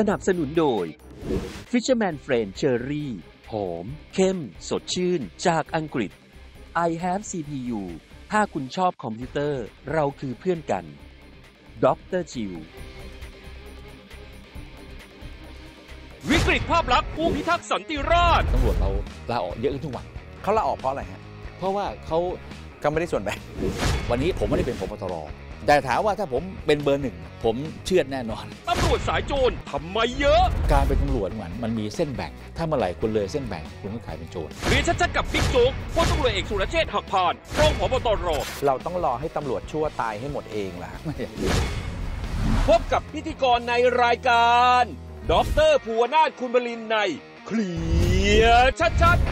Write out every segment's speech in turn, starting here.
สนับสนุนโดย Fisherman Friend Cherry หอมเข้ม สดชื่นจากอังกฤษ I have CPU ถ้าคุณชอบคอมพิวเตอร์เราคือเพื่อนกันด็อกเตอร์จิววิกฤตภาพลักษณ์ผู้พิทักษ์สันติราษฎร์ตำรวจเราลาออกเยอะขึ้นทุกวันเขาลาออกเพราะอะไรฮะ เพราะว่าเขาก็ไม่ได้ส่วนแบ่งวันนี้ผมไม่ได้เป็นผบตรแต่ถามว่าถ้าผมเป็นเบอร์หนึ่งผมเชื่อแน่นอนตำรวจสายโจรทำไมเยอะ การเป็นตำรวจมันมันมีเส้นแบ่งถ้าเมื่อไหร่คุณเลยเส้นแบ่งคุณก็ขายเป็นโจรเรียนชัดๆกับบิ๊กโจ๊กพลตำรวจเอกสุรเชษฐ์หักพานรองผบตรเราต้องรอให้ตำรวจชั่วตายให้หมดเองล่ะพบกับพิธีกรในรายการดรภูวนาถคุณบลินในเคลียร์ชัดๆ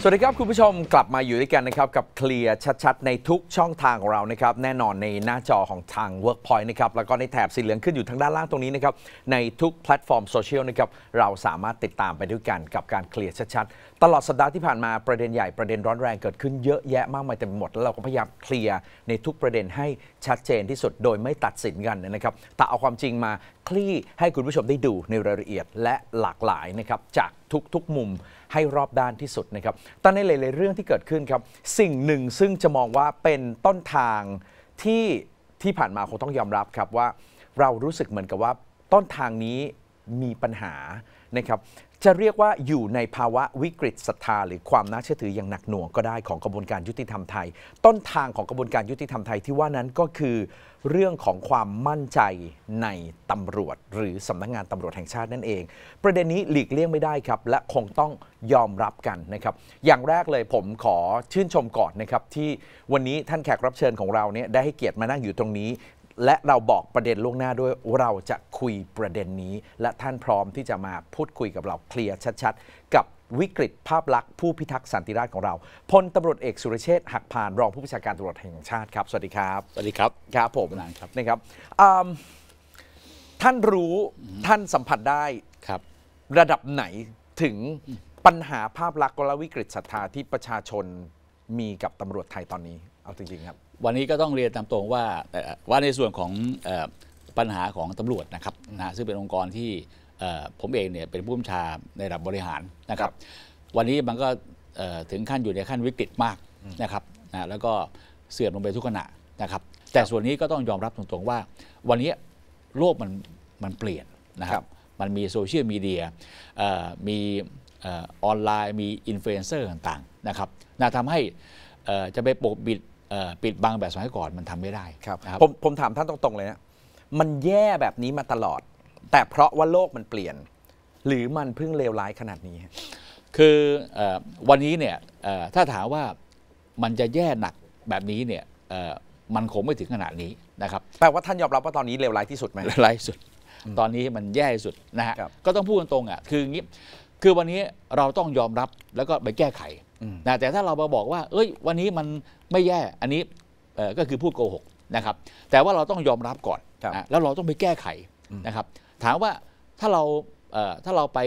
สวัสดีครับ คุณผู้ชมกลับมาอยู่ด้วยกันนะครับ กับเคลียร์ชัดๆ ในทุกช่องทางของเรานะครับ แน่นอนในหน้าจอของทาง Workpoint นะครับ แล้วก็ในแถบสีเหลืองขึ้นอยู่ทางด้านล่างตรงนี้นะครับ ในทุกแพลตฟอร์มโซเชียลนะครับ เราสามารถติดตามไปด้วยกันกับการเคลียร์ชัด ๆ ตลอดสัปดาห์ที่ผ่านมาประเด็นใหญ่ประเด็นร้อนแรงเกิดขึ้นเยอะแยะมากมายเต็มหมดแล้วเราก็พยายามเคลียร์ในทุกประเด็นให้ชัดเจนที่สุดโดยไม่ตัดสินกันนะครับแต่เอาความจริงมาคลี่ให้คุณผู้ชมได้ดูในรายละเอียดและหลากหลายนะครับจากทุกๆมุมให้รอบด้านที่สุดนะครับแต่ในหลายๆเรื่องที่เกิดขึ้นครับ สิ่งหนึ่ง ซึ่งจะมองว่าเป็นต้นทางที่ที่ผ่านมาคงต้องยอมรับครับว่าเรารู้สึกเหมือนกับว่าต้นทางนี้มีปัญหานะครับ จะเรียกว่าอยู่ในภาวะวิกฤตศรัทธาหรือความน่าเชื่อถืออย่างหนักหน่วงก็ได้ของกระบวนการยุติธรรมไทย ต้นทางของกระบวนการยุติธรรมไทย ที่ว่านั้นก็คือเรื่องของความมั่นใจในตำรวจหรือสำนักงงานตำรวจแห่งชาตินั่นเอง ประเด็นนี้หลีกเลี่ยงไม่ได้ครับ และคงต้องยอมรับกันนะครับ อย่างแรกเลยผมขอชื่นชมก่อนนะครับ ที่วันนี้ท่านแขกรับเชิญของเราเนี่ยได้ให้เกียรติมานั่งอยู่ตรงนี้ และเราบอกประเด็นล่วงหน้าด้วยเราจะคุยประเด็นนี้ และท่านพร้อมที่จะมาพูดคุยกับเราเคลียร์ชัด ๆ กับวิกฤตภาพลักษณ์ผู้พิทักษ์สันติราษฎร์ของเราพลตำรวจเอกสุรเชษฐ์หักพานรองผู้บัญชาการตำรวจแห่งชาติครับสวัสดีครับสวัสดีครับครับผมนะครับนะครับท่านรู้ท่านสัมผัสได้ครับ ระดับไหนถึงปัญหาภาพลักษณ์และวิกฤตศรัทธาที่ประชาชนมีกับตำรวจไทยตอนนี้เอาจริง ๆครับ วันนี้ก็ต้องเรียนตามตรงว่า ว่าในส่วนของปัญหาของตำรวจนะครับนะซึ่งเป็นองค์กรที่ผมเองเนี่ยเป็นผู้บัญชาในระดับบริหารนะครับวันนี้มันก็ถึงขั้นอยู่ในขั้นวิกฤตมากนะครับนะแล้วก็เสื่อมลงไปทุกขณะนะครับแต่ส่วนนี้ก็ต้องยอมรับตรง ๆ ว่าวันนี้โลกมันมันเปลี่ยนนะครับมันมีโซเชียลมีเดียมีออนไลน์ มีอินฟลูเอนเซอร์ต่างๆนะครับน่าทำให้จะไปปกปิดปิดบังแบบสมัยก่อน มันทำไม่ได้ครับผมผมถามท่านตรง ๆ เลยนะมันแย่แบบนี้มาตลอดแต่เพราะว่าโลกมันเปลี่ยน หรือมันเพิ่งเลวร้ายขนาดนี้ คืออวันนี้เนี่ยถ้าถามว่ามันจะแย่หนักแบบนี้เนี่ยมันคงไม่ถึงขนาดนี้นะครับแปลว่าท่านยอมรับว่าตอนนี้เลวร้ายที่สุดไหมเลวร้ายสุด ตอนนี้มันแย่่สุดนะฮะก็ต้องพูดตรงๆอ่ะคืออย่างนี้คือวันนี้เราต้องยอมรับแล้วก็ไปแก้ไขนะแต่ถ้าเรามาบอกว่า เอ้ยวันนี้มันไม่แย่อันนี้ก็คือพูดโกหกนะครับ แต่ว่าเราต้องยอมรับก่อนนะแล้วเราต้องไปแก้ไขนะครับถามว่าถ้าเราถ้าเราไป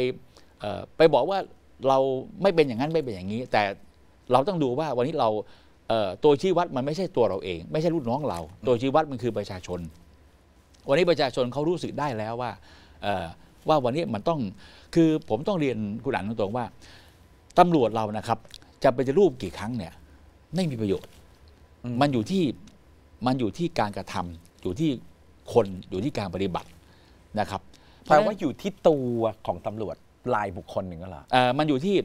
ไปบอกว่าเราไม่เป็นอย่างนั้นไม่เป็นอย่างนี้ แต่เราต้องดูว่าวันนี้เราตัวชี้วัดมันไม่ใช่ตัวเราเอง ไม่ใช่ลูกน้องเรา ตัวชี้วัดมันคือประชาชน วันนี้ประชาชนเขารู้สึกได้แล้วว่าว่าวันนี้มันต้องคือผมต้องเรียนคุณอันตรงๆว่าตำรวจเรานะครับจะไปจะรูปกี่ครั้งเนี่ยไม่มีประโยชน์ มันอยู่ที่มันอยู่ที่การกระทำอยู่ที่คนอยู่ที่การปฏิบัตินะครับแปลว่าอยู่ที่ตัวของตำรวจลายบุคคลหนึ่งก็หรอมันอยู่ที่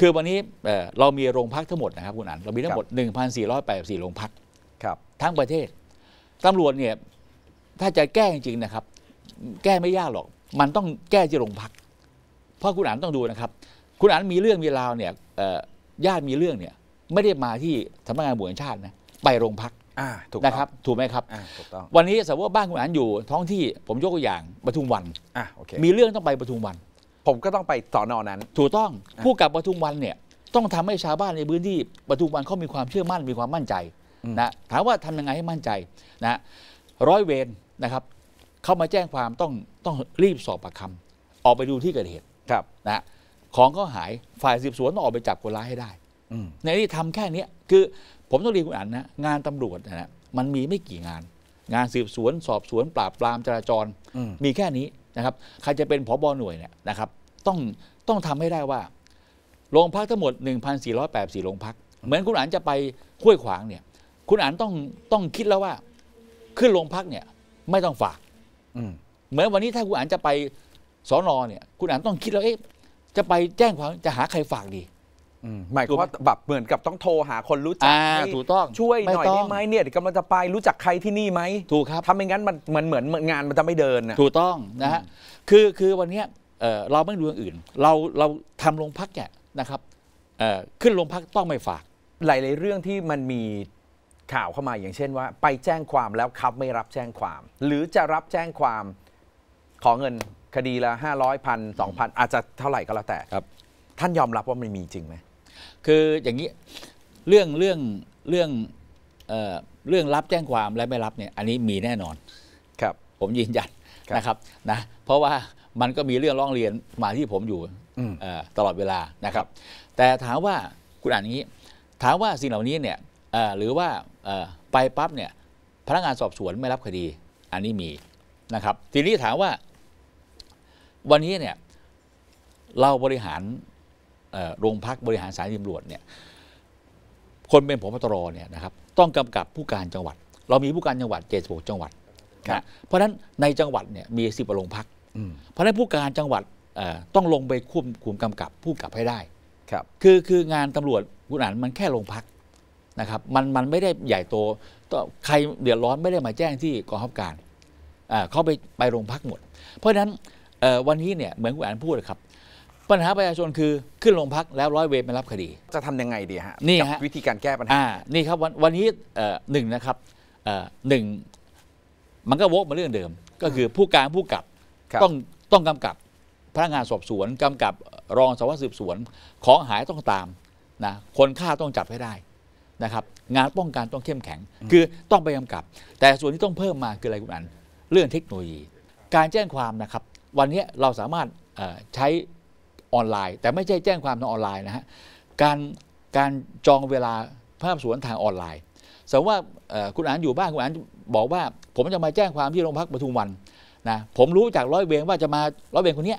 คือวันนี้เรามีโรงพักทั้งหมดนะครับคุณอันเรามีทั้งหมด1,484โรงพักครับทั้งประเทศตำรวจเนี่ยถ้าจะแก้จริงๆนะครับ แก้ไม่ยากหรอก มันต้องแก้ที่โรงพัก เพราะคุณอันต้องดูนะครับคุณอันมีเรื่องมีราวเนี่ยญาติมีเรื่องเนี่ยไม่ได้มาที่สำนักงานบุญชาตินะไปโรงพักอ่าถูกนะครับ ถูกไหมครับอ่าถูกต้องวันนี้สมมติว่าบ้านคุณอันอยู่ ท้องที่ผมยกตัวอย่างปทุมวันอ่าโอเคมีเรื่องต้องไปปทุมวัน ผมก็ต้องไปสอนอนั้น ถูกต้องผู้กับปทุมวันเนี่ย ต้องทำให้ชาวบ้านในพื้นที่ปทุมวันเขามีความเชื่อมั่นมีความมั่นใจนะถามว่าทำยังไงให้มั่นใจนะร้อยเวรนะครับเข้ามาแจ้งความต้องต้องรีบสอบปากคำออกไปดูที่เกิดเหตุครับนะของก็หายฝ่ายสืบสวนต้องออกไปจับคนร้ายให้ได้ในนี้ทำแค่นี้คือผมต้องเรียนคุณอันนะ งานตำรวจนะมันมีไม่กี่งาน งานสืบสวนสอบสวน ปราบปราม จราจร มีแค่นี้นะครับ ใครจะเป็นผบ หน่วยเนี่ยนะครับต้องต้องทำให้ได้ว่าโรงพักทั้งหมด1,484โรงพัก เหมือนคุณอันจะไปุ้วยขวางเนี่ย คุณอันต้องต้องคิดแล้วว่าขึ้นโรงพักเนี่ย ไม่ต้องฝากเหมือนวันนี้ถ้าคุณอันจะไปสอนอเนี่ย คุณอันต้องคิดแล้วเอ๊ะจะไปแจ้งความจะหาใครฝากดีหมายความว่าแบบเหมือนกับต้องโทรหาคนรู้จักถูกต้องช่วยหน่อยได้ไหมเนี่ยกำลังจะไปรู้จักใครที่นี่ไหมถูกครับทำไม่งั้นมันมันเหมือนงานมันจะไม่เดินถูกต้องนะฮะคือคือวันนี้เราไม่ดูอย่างอื่น เราเราทำโรงพักเนี่ยนะครับขึ้นโรงพักต้องไม่ฝาก หลายๆเรื่องที่มันมีข่าวเข้ามาอย่างเช่นว่า ไปแจ้งความแล้วครับไม่รับแจ้งความ หรือจะรับแจ้งความขอเงินคดีละห้าร้อยพันสองพันอาจจะเท่าไหร่ก็แล้วแต่ครับ ท่านยอมรับว่ามันมีจริงไหมคืออย่างนี้เรื่องเรื่องเรื่องเอ่อเรื่องรับแจ้งความและไม่รับเนี่ยอันนี้มีแน่นอน ครับ ผมยืนยันนะครับนะเพราะว่ามันก็มีเรื่องร้องเรียนมาที่ผมอยู่ตลอดเวลานะครับ แต่ถามว่าคุณอ่านอย่างนี้ ถามว่าสิ่งเหล่านี้เนี่ยหรือว่าไปปั๊บเนี่ยพนักงานสอบสวนไม่รับคดี อันนี้มีนะครับทีนี้ถามว่าวันนี้เนี่ยเราบริหารโรงพักบริหารสายตำรวจเนี่ยคนเป็นผมตรเนี่ยนะครับต้องกำกับผู้การจังหวัด เรามีผู้การจังหวัดเจ็ดสิบจังหวัดนะเพราะฉะนั้นในจังหวัดเนี่ยมีสิบโรงพักเพราะฉะนั้นผู้การจังหวัดต้องลงไปควบคุมกำกับผู้กับให้ได้ครับ คือคืองานตำรวจคุณอ่านมันแค่โรงพักนะครับมันมันไม่ได้ใหญ่โตใครเดือดร้อนไม่ได้มาแจ้งที่กองทับการเขาไปไปโรงพักหมดเพราะฉะนั้นวันนี้เนี่ยเหมือนคุณอ่านพูดครับปัญหาประชาชนคือขึ้นโรงพักแล้วร้อยเวรมารับคดี จะทำยังไงดีฮะนี่ฮะวิธีการแก้ปัญหานี่ครับวันวันนี้หนึ่งนะครับหนึ่งมันก็วกมาเรื่องเดิม ก็คือผู้การผู้กับต้องต้องกำกับพนักงานสอบสวนกำกับรองสารวัตรสืบสวนของหายต้องตามนะคนฆ่าต้องจับให้ได้นะครับ งานป้องกันต้องเข้มแข็งคือต้องไปกำกับ แต่ส่วนที่ต้องเพิ่มมาคืออะไรคุณอันเรื่องเทคโนโลยี การแจ้งความนะครับ วันนี้เราสามารถใช้ออนไลน์แต่ไม่ใช่แจ้งความทางออนไลน์นะฮะการการจองเวลาภาพสวนทางออนไลน์สมมติว่าคุณอ่านอยู่บ้าน คุณอ่านบอกว่า ผมจะมาแจ้งความที่โรงพักปทุมวันนะผมรู้จากร้อยเวรว่าจะมาร้อยเวรคนนี้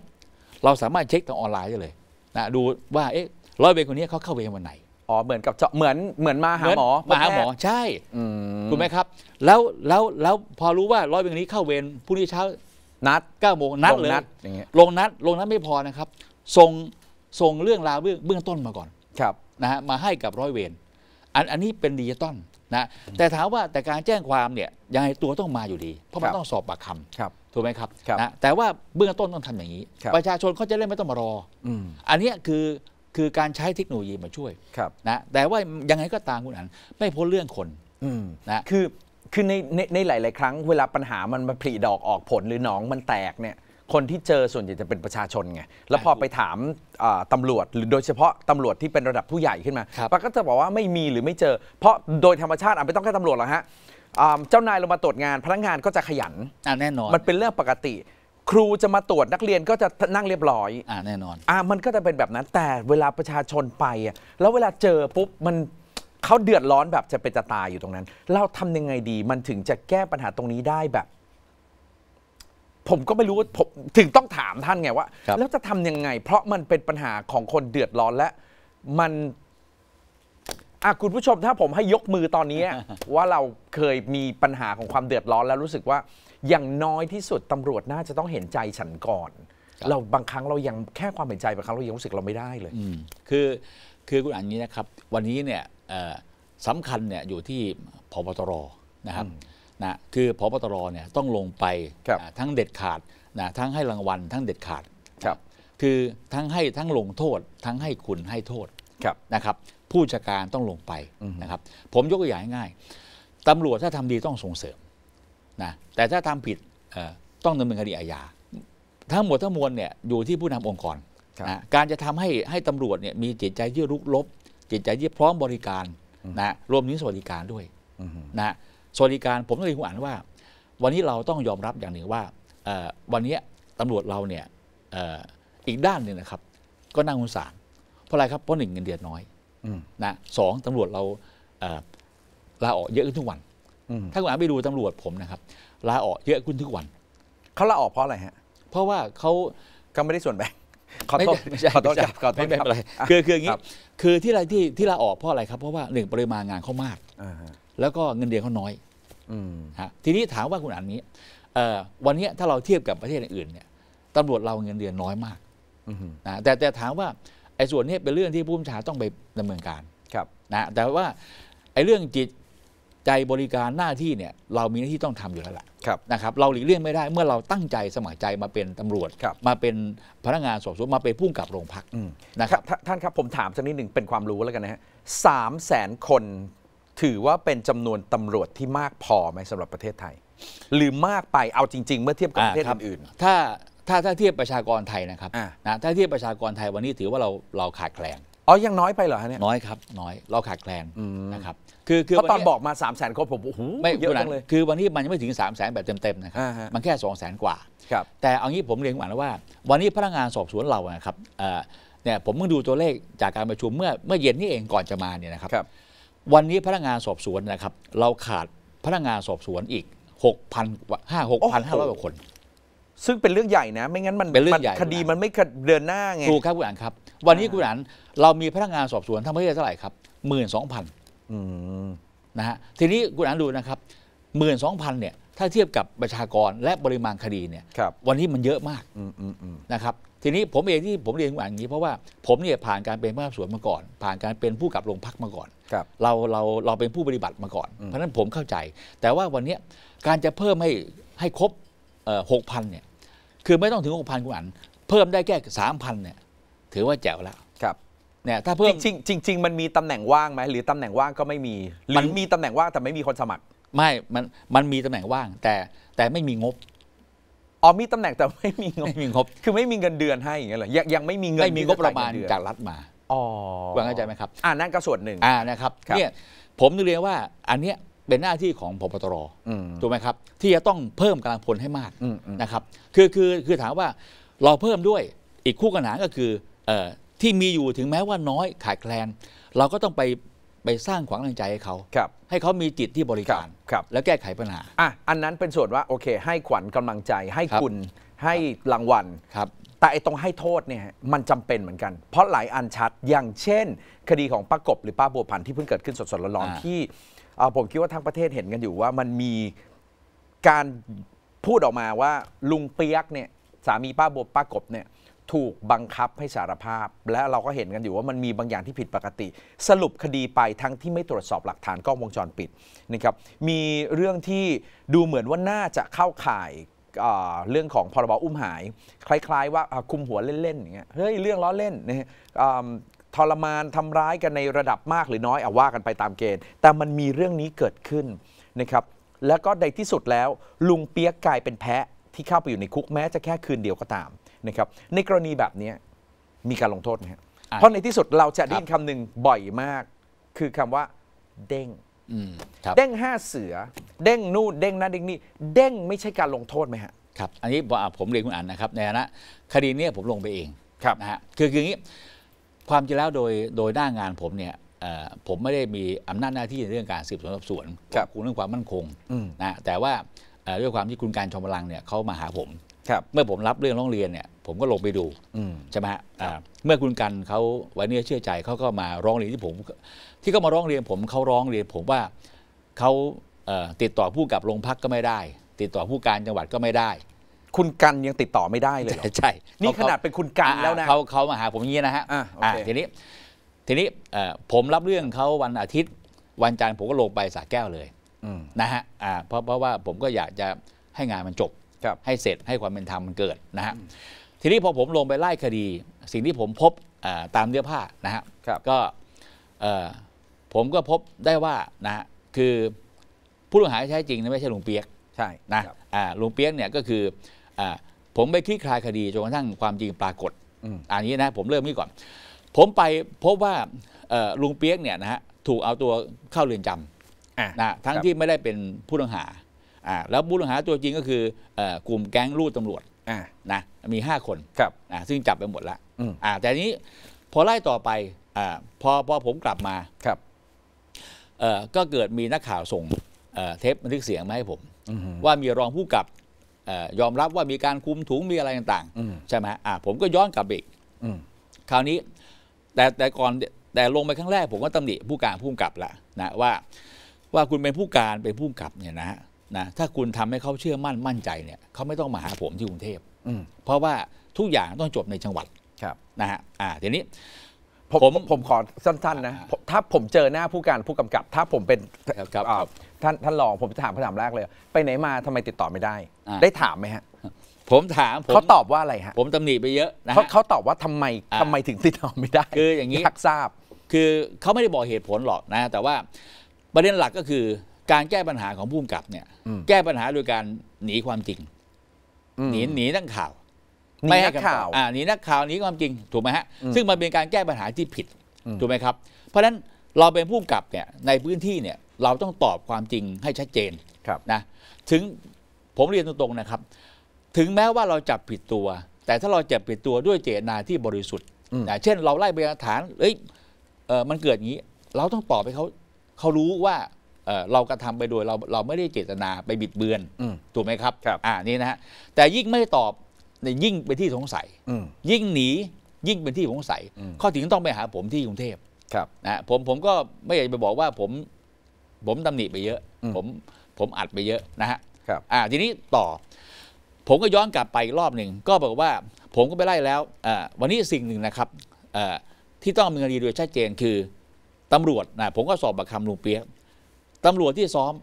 เราสามารถเช็คทางออนไลน์ได้เลยนะดูว่าเอ๊ะร้อยเวรคนนี้เขาเข้าเวรวันไหนอ๋อเหมือนกับเหมือนเหมือนมาหาหมอมาหาหมอใช่ถูกไหมครับแล้วแล้วแล้วพอรู้ว่าร้อยเวรนี้เข้าเวรพรุ่งนี้เช้านัดเก้าโมงนัดเลยลงนัด ลงนัดไม่พอนะครับส่งส่งเรื่องราวเบื้องต้นมาก่อนครับนะฮะมาให้กับร้อยเวรอันอันนี้เป็นดีจิตอลนะแต่ถามว่าแต่การแจ้งความเนี่ยยังไงตัวต้องมาอยู่ดี เพราะมันต้องสอบปากคำถูกไหมครับนะแต่ว่าเบื้องต้นต้องทำอย่างนี้ประชาชนเขาจะได้ไม่ต้องมารออันนี้คือคือการใช้เทคโนโลยีมาช่วยนะแต่ว่ายังไงก็ตามคุณอันไม่พ้นเรื่องคนนะคือคือในในในหลาย ๆครั้งเวลาปัญหามันมาผลิดอกออกผลหรือหนองมันแตกเนี่ยคนที่เจอส่วนใหญ่จะเป็นประชาชนไง แล้วพอไปถามตำรวจ หรือโดยเฉพาะตำรวจที่เป็นระดับผู้ใหญ่ขึ้นมาปาก็จะบอกว่าไม่มีหรือไม่เจอ เพราะโดยธรรมชาติอ่ะ ไม่ต้องแค่ตำรวจหรอกฮะ เจ้านายลงมาตรวจงานพนักงานก็จะขยันแน่นอน มันเป็นเรื่องปกติ ครูจะมาตรวจนักเรียนก็จะนั่งเรียบร้อยอ่าแน่นอน อ่ามันก็จะเป็นแบบนั้นแต่เวลาประชาชนไปอะแล้วเวลาเจอปุ๊บมันเขาเดือดร้อนแบบจะเป็นจะตายอยู่ตรงนั้น เราทำยังไงดีมันถึงจะแก้ปัญหาตรงนี้ได้แบบผมก็ไม่รู้ว่าผมถึงต้องถามท่านไงว่า แล้วจะทำยังไง เพราะมันเป็นปัญหาของคนเดือดร้อนและมันอ่ะคุณผู้ชมถ้าผมให้ยกมือตอนนี้ ว่าเราเคยมีปัญหาของความเดือดร้อนแล้วรู้สึกว่าอย่างน้อยที่สุดตำรวจน่าจะต้องเห็นใจฉันก่อนรเราบางครั้งเรายังแค่ความเห็นใจบางครั้งเรายังรู้สึกเราไม่ได้เลยคือคือคุณอ่านย่างนี้นะครับ วันนี้เนี่ยสำคัญเนี่ยอยู่ที่พบตรนะครับนะคือพบตรเนี่ยต้องลงไปทั้งเด็ดขาดนะทั้งให้รางวัลทั้งเด็ดขาดครับ คือทั้งให้ทั้งลงโทษ ทั้งให้คุณให้โทษนะครับ ผู้จัดการต้องลงไปนะครับ ผมยกตัวอย่างง่ายตำรวจถ้าทำดีต้องส่งเสริมนะแต่ถ้าทำผิดต้องดำเนินคดีอาญาทั้งหมดทั้งมวลเนี่ยอยู่ที่ผู้นำองค์กรนะการจะทำให้ให้ตำรวจเนี่ย มีจิตใจที่รุกลบจิตใจที่พร้อมบริการนะรวมถึงสวัสดิการด้วยนะสวัสดิการผมต้องเรียนคุณอ่านว่า วันนี้เราต้องยอมรับอย่างหนึ่งว่าวันนี้ตำรวจเราเนี่ยอีกด้านหนึ่งนะครับ ก็นั่งคุณสารเพราะอะไรครับเพราะหนึ่งเงินเดือนน้อยนะสองตำรวจเราลาออกเยอะขึ้นทุกวันถ้าคุณอ่านไปดูตำรวจผมนะครับลาออกเยอะขึ้นทุกวันเขาลาออกเพราะอะไรฮะ เพราะว่าเขาก็ไม่ได้ส่วนแบ่งขอโทษขอโทษครับขอโทษไม่เป็นไรคือคืออย่างนี้คือที่ไรที่ที่เราออกเพราะอะไรครับ เพราะว่าหนึ่งปริมาณงานเขามากแล้วก็เงินเดือนเขาน้อยฮะทีนี้ถามว่าคุณอันนี้วันนี้ถ้าเราเทียบกับประเทศอื่นเนี่ยตำรวจเราเงินเดือนน้อยมากนะแต่แต่ถามว่าไอ้ส่วนนี้เป็นเรื่องที่ผู้บัญชาต้องไปดำเนินการครับนะแต่ว่าไอ้เรื่องจิตใจบริการหน้าที่เนี่ยเรามีหน้าที่ต้องทำอยู่แล้วล่ะนะครับ เราหลีกเลี่ยงไม่ได้เมื่อเราตั้งใจสมัครใจมาเป็นตำรวจ มาเป็นพนักงานสอบสวนมาเป็นผู้กับโรงพักนะครับท่านครับผมถามสักนิดหนึ่งเป็นความรู้แล้วกันนะฮะสามแสนคน ถือว่าเป็นจำนวนตำรวจที่มากพอไหมสำหรับประเทศไทย หรือมากไปเอาจริง ๆ เมื่อเทียบกับประเทศอื่น ถ้าถ้าถ้าเทียบประชากรไทยนะครับนะถ้าเทียบประชากรไทยวันนี้ถือว่าเราเราขาดแคลนอ๋อยังน้อยไปเหรอฮะเนี่ยน้อยครับน้อยเราขาดแคลนนะครับคือคือเาตอนบอกมา3ามแสนคนผมโอ้โหไม่เยอะจังเลยคือวันนี้มันยังไม่ถึง3ามแสนแบบเต็มๆนะครับมันแค่2องแสนกว่าแต่เอางี้ผมเรียนกัอนนว่า วันนี้พนักงานสอบสวนเรานะครับเนี่ยผมเพิ่งดูตัวเลขจากการประชุมเมื่อเมื่อเย็นนี้เองก่อนจะมาเนี่ยนะครับ วันนี้พนักงานสอบสวนนะครับเราขาดพนักงานสอบสวนอีก6 0 0ั5 6,500กว่าคนซึ่งเป็นเรื่องใหญ่นะไม่งั้นมันเป็นเรื่องใหญ่คดีมันไม่เดินหน้าไงถูกครับคุณอ่านครับ วันนี้คุณอ่านเรามีพนักงานสอบสวนทั้งประเทศเท่าไหร่ครับหมื่นสองพันนะฮะทีนี้คุณอ่านดูนะครับหมื่นสองพันเนี่ยถ้าเทียบกับประชากรและปริมาณคดีเนี่ยวันนี้มันเยอะมากนะครับทีนี้ผมเองที่ผมเรียนคุณอ่านอย่างนี้เพราะว่าผมเนี่ยผ่านการเป็นผู้สวนมาก่อน ผ่านการเป็นผู้กับโรงพักมาก่อนเราเราเราเป็นผู้ปฏิบัติมาก่อน เพราะะนั้นผมเข้าใจ แต่ว่าวันนี้การจะเพิ่มให้ให้ครบหกพันเนี่ยคือไม่ต้องถึงหกพันคุณอ่านเพิ่มได้แค่สามพันเนี่ยถือว่าแจ๋วแล้วเนี่ยถ้าเพิ่มจริงจริงรงมันมีตำแหน่งว่างไหม หรือตำแหน่งว่างก็ไม่มีหรืมันอมีตำแหน่งว่าง แต่ไม่มีคนสมัคร ไม่ มันมันมีตำแหน่งว่าง แต่แต่ไม่มีงบอ๋อมีตำแหน่งแต่ไม่มีงบไม่มีงบคือไม่มีเงินเดือนให้อย่างเงี้ยเหรอยังยังไม่มีเงินไม่มีงบประมาณที่จาจากรัฐมาอ๋อวางเข้าใจไหมครับ อ่านั่นก็ส่วนหนึ่งอ่านะครับเนี่ย ผมนึกเรียนว่า อันเนี้ยเป็นหน้าที่ของพบตรถูกไหมครับ ที่จะต้องเพิ่มกำลังพล ให้มากนะครับ คือคือคือถามว่าเราเพิ่มด้วยอีกคู่ขนานก็คือเอที่มีอยู่ถึงแม้ว่าน้อยขายแคลน เราก็ต้องไปไปสร้างขวังแรงใจให้เขาครับให้เขามีจิตที่บริการครับแล้วแก้ไขปัญหาอ่ะอันนั้นเป็นส่วนว่าโอเค ให้ขวัญกำลังใจ ให้คุณให้รางวัลครับแต่ไอ้ตรงให้โทษเนี่ยมันจำเป็นเหมือนกัน เพราะหลายอันชัดอย่างเช่น คดีของป้ากบ หรือป้าบัวพันธ์ที่เพิ่งเกิดขึ้นสดๆร้อนๆที่ผมคิดว่าทั้งประเทศเห็นกันอยู่ว่ามันมีการพูดออกมาว่าลุงเปียกเนี่ยสามีป้าบัวป้ากบเนี่ยถูกบังคับให้สารภาพและเราก็เห็นกันอยู่ว่ามันมีบางอย่างที่ผิดปกติ สรุปคดีไปทั้งที่ไม่ตรวจสอบหลักฐานกล้องวงจรปิดนะครับมีเรื่องที่ดูเหมือนว่าน่าจะเข้าข่ายเรื่องของพรบอุ้มหาย คล้ายๆว่าคุมหัวเล่นๆอย่างเงี้ยเฮ้ยเรื่องล้อเล่นนะทรมานทำร้ายกันในระดับมากหรือน้อยเอาว่ากันไปตามเกณฑ์ แต่มันมีเรื่องนี้เกิดขึ้นนะครับแล้วก็ในที่สุดแล้วลุงเปียกกลายเป็นแพะที่เข้าไปอยู่ในคุกแม้จะแค่คืนเดียวก็ตามนะครับในกรณีแบบนี้มีการลงโทษไหมครับเพราะในที่สุดเราจะได้ยินคำหนึ่งบ่อยมาก คือคำว่า เด้งเด้งห้าเสือ เด้งนู่นเด้งนั่นเด้งนี่เด้งไม่ใช่การลงโทษไหมครับอันนี้ผมเรียนคุณอ่านนะครับในฐานะคดีนี้ผมลงไปเองนะฮะคืออย่างนี้ความจริงแล้วโดยโดยหน้างานผมเนี่ยผมไม่ได้มีอำนาจหน้าที่ในเรื่องการสืบสวนสอบสวนคุณเรื่องความมั่นคงนะแต่ว่าด้วยความที่คุณการชมพลังเนี่ยเขามาหาผมเมื่อผมรับเรื่องร้องเรียนเนี่ย ผมก็ลงไปดูใช่ไหมฮะเมื่อคุณกันเขาไว้เนื้อเชื่อใจเขาก็มาร้องเรียนที่ผม ที่เขามาร้องเรียนผมเขาร้องเรียน ผมว่าเขาติดต่อผู้กับโรงพักก็ไม่ได้ ติดต่อผู้การจังหวัดก็ไม่ได้ คุณกันยังติดต่อไม่ได้เลยใช่นี่ขนาดเป็นคุณกันแล้วนะเขาเขามาหาผมอย่างนี้นะฮะทีนี้ ทีนี้ผมรับเรื่องเขาวันอาทิตย์วันจันทร์ผมก็ลงไปสาแก้วเลยนะฮะเพราะเพราะว่าผมก็อยากจะให้งานมันจบให้เสร็จให้ความเป็นธรรมมันเกิดนะฮะทีนี้พอผมลงไปไล่คดี สิ่งที่ผมพบตามเนื้อผ้านะฮะก็ผมก็พบได้ว่านะฮะคือผู้ต้องหาใช้จริงไม่ใช่ ลุงเปียกใช่นะลุงเปียกเนี่ยก็คืออผมไปคลี่คลายคดีจนกระทั่งความจริงปรากฏ อันนี้นะผมเริ่มนี่ก่อน ผมไปพบว่าลุงเปียกเนี่ยนะฮะถูกเอาตัวเข้าเรือนจำนะทั้งที่ไม่ได้เป็นผู้ต้องหาอ่าแล้วผู้ต้องหาตัวจริงก็คืออกลุ่มแก๊งลูดตำรวจ อ่านะมี 5 คนครับ อ่าซึ่งจับไปหมดละออ่า แต่นี้พอไล่ต่อไปอ่าพอพอผมกลับมาครับเอ่อก็เกิดมีนักข่าวส่งเอ่อเทปบันทึกเสียงมาให้ผมว่ามีรองผู้กับเอ่อยอมรับว่ามีการคุมถุง มีอะไรต่างๆใช่ไหมอ่าผมก็ย้อนกลับอีกคราวนี้ แต่แต่ก่อนแต่ลงไปครั้งแรก ผมก็ตำหนิผู้การผู้กับละนะว่า ว่าคุณเป็นผู้การเป็นผู้กกับ เนี่ยนะฮะนะถ้าคุณทำให้เขาเชื่อมั่นมั่นใจเนี่ย เขาไม่ต้องมาหาผมที่กรุงเทพเพราะว่าทุกอย่างต้องจบในจังหวัดครับนะฮะอ่าทีนี้ผมผมขอสั้นๆนะถ้าผมเจอหน้าผู้การผู้กำกับ ถ้าผมเป็นท่านท่านรองผมจะถามคำถามแรกเลย ไปไหนมาทำไมติดต่อไม่ได้ ได้ถามไหมฮะ ผมถามเขาตอบว่าอะไรฮะผมตำหนิไปเยอะนะเขาเขาตอบว่าทำไมทำไมถึงติดต่อไม่ได้คืออย่างนี้ทักทราบคือเขาไม่ได้บอกเหตุผลหรอกนะ แต่ว่าประเด็นหลักก็คือการแก้ปัญหาของผู้กับเนี่ย แก้ปัญหาโดยการหนีความจริง หนีหนีนักข่าวหนีนักข่าวอ่าหนีนักข่าวหนีความจริงถูกไหมฮะซึ่งมันเป็นการแก้ปัญหาที่ผิดถูกไหมครับ เพราะฉะนั้นเราเป็นผู้กับเนี่ย ในพื้นที่เนี่ย เราต้องตอบความจริงให้ชัดเจนนะ ถึงผมเรียนตรงๆนะครับ ถึงแม้ว่าเราจับผิดตัว แต่ถ้าเราจับผิดตัวด้วยเจตนาที่บริสุทธิ์นะเช่น เราไล่ไปฐานเอ้ยมันเกิดอย่างนี้ เราต้องตอบให้เขาเขารู้ว่าเรากระทาไปโดยเราเราไม่ได้เจตนาไปบิดเบือนถูกไหมครับรบอ่านี่นะฮะ แต่ยิ่งไม่ตอบเนี่ยยิ่งไปที่สงสัยยิ่งหนียิ่งเป็นที่สงสัยข้อถึงต้องไปหา ผมที่กรุงเทพครับนะผมผมก็ไม่อยากไปบอกว่าผมผมตำหนิไปเยอะผมผมอัดไปเยอะนะฮะครับอ่าทีนี้ต่อผมก็ย้อนกลับไปรอบหนึ่งก็บอกว่า ผมก็ไปไล่แล้ววันนี้สิ่งหนึ่งนะครับที่ต้องมีคดีโดยชัดเจนคือตำรวจนะผมก็สอบปากคำลุงเปียกตำรวจที่ซ้อม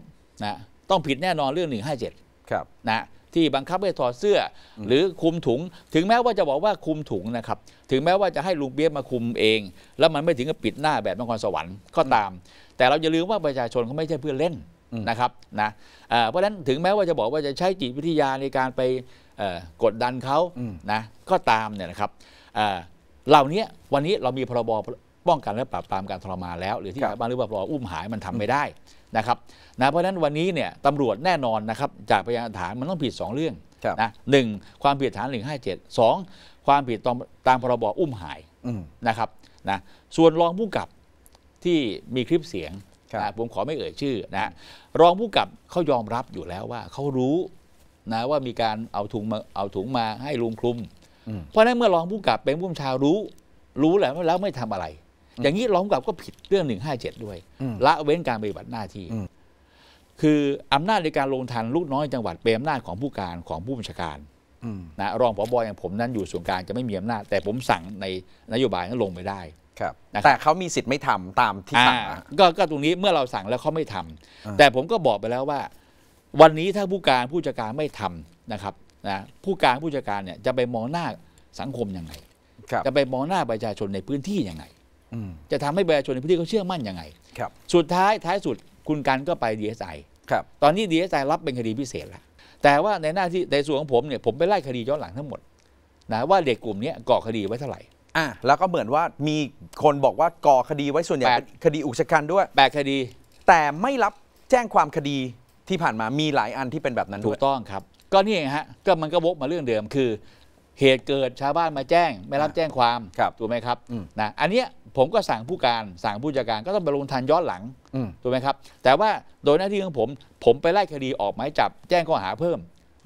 นะต้องผิดแน่นอนเรื่อง 157ครับนะที่บังคับให้ถอดเสื้อหรือคุมถุง ถึงแม้ว่าจะบอกว่าคุมถุงนะครับถึงแม้ว่าจะให้ลุงเบี้ยมาคุมเอง แล้วมันไม่ถึงกับปิดหน้าแบบนครสวรรค์ก็ตาม แต่เราอย่าลืมว่าประชาชนเขาไม่ใช่เพื่อนเล่นนะครับนะเพราะฉะนั้นถึงแม้ว่าจะบอกว่าจะใช้จิตวิทยาในการไปกดดันเขานะก็ตามเนี่ยนะครับเหล่านี้วันนี้เรามีพรบป้องกันและปราบปรามการทรมานแล้ว หรือที่ชาบ้านหรือว่าปลออุ้มหายมันทำไม่ได้นะครับนะเพราะฉะนั้นวันนี้เนี่ยตำรวจแน่นอนนะครับจากพยานฐานมันต้องผิด 2 เรื่องนะหนึ่งความผิดฐานหห้เจดสองความผิดตามตามพรบอุ้มหายนะครับนะส่วนรองผู้กับที่มีคลิปเสียงนะผมขอไม่เอ่ยชื่อนะรองผู้กับเขายอมรับอยู่แล้วว่าเขารู้นะว่ามีการเอาถุงมาเอาถุงมาให้ลุงคลุมเพราะนั้นเมื่อรองผู้กับเป็นผู้ชารู้รู้แล้วแล้วไม่ทำอะไรอย่างนี้ร้องกลับก็ผิดเรื่องหหนึ่ง้าเจ็ดด้วยละเว้นการปฏิบัติหน้าที่คืออำนาจในการลงทันลูกน้อยจังหวัดเป็นอำนาจของผู้การของผู้บัญชาการนะรองผบอย่างผมนั้นอยู่ส่วนกลางจะไม่มีอำนาจแต่ผมสั่งในนโยบายนั้นลงไปได้ครับแต่เขามีสิทธิ์ไม่ทำตามที่สั่งก็ก็ตรงนี้เมื่อเราสั่งแล้วเขาไม่ทำ แต่ผมก็บอกไปแล้วว่า วันนี้ถ้าผู้การ ผู้จัดการไม่ทำนะครับนะผู้การ ผู้จัดการเนี่ยจะไปมองหน้าสังคมยังไงจะไปมองหน้าประชาชนในพื้นที่ยังไงจะทำให้ประชาชนในพื้นที่เขาเชื่อมั่นยังไง ครับสุดท้ายท้ายสุดคุณกันก็ไปดีเอสไอครับ ตอนนี้ดีเอสไอรับเป็นคดีพิเศษแล้ว แต่ว่าในหน้าที่ในส่วนของผมเนี่ยผมไปไล่คดีย้อนหลังทั้งหมดนะว่าเด็กกลุ่มนี้ก่อคดีไว้เท่าไหร่ อ่ะแล้วก็เหมือนว่ามีคนบอกว่าก่อคดีไว้ส่วนใหญ่คดีอุกชะกันด้วยแปดคดี แต่ไม่รับแจ้งความคดีที่ผ่านมา มีหลายอันที่เป็นแบบนั้นถูกต้องครับ ก็นี่เองฮะ ก็มันก็วกมาเรื่องเดิม คือเหตุเกิดชาวบ้านมาแจ้ง ไม่รับแจ้งความถูกไหมครับนะอันเนี้ยผมก็สั่งผู้การ สั่งผู้จัดการก็ต้องไปลงทันย้อนหลังถูกไหมครับ แต่ว่าโดยหน้าที่ของผม ผมไปไล่คดีออกหมายจับ แจ้งข้อหาเพิ่ม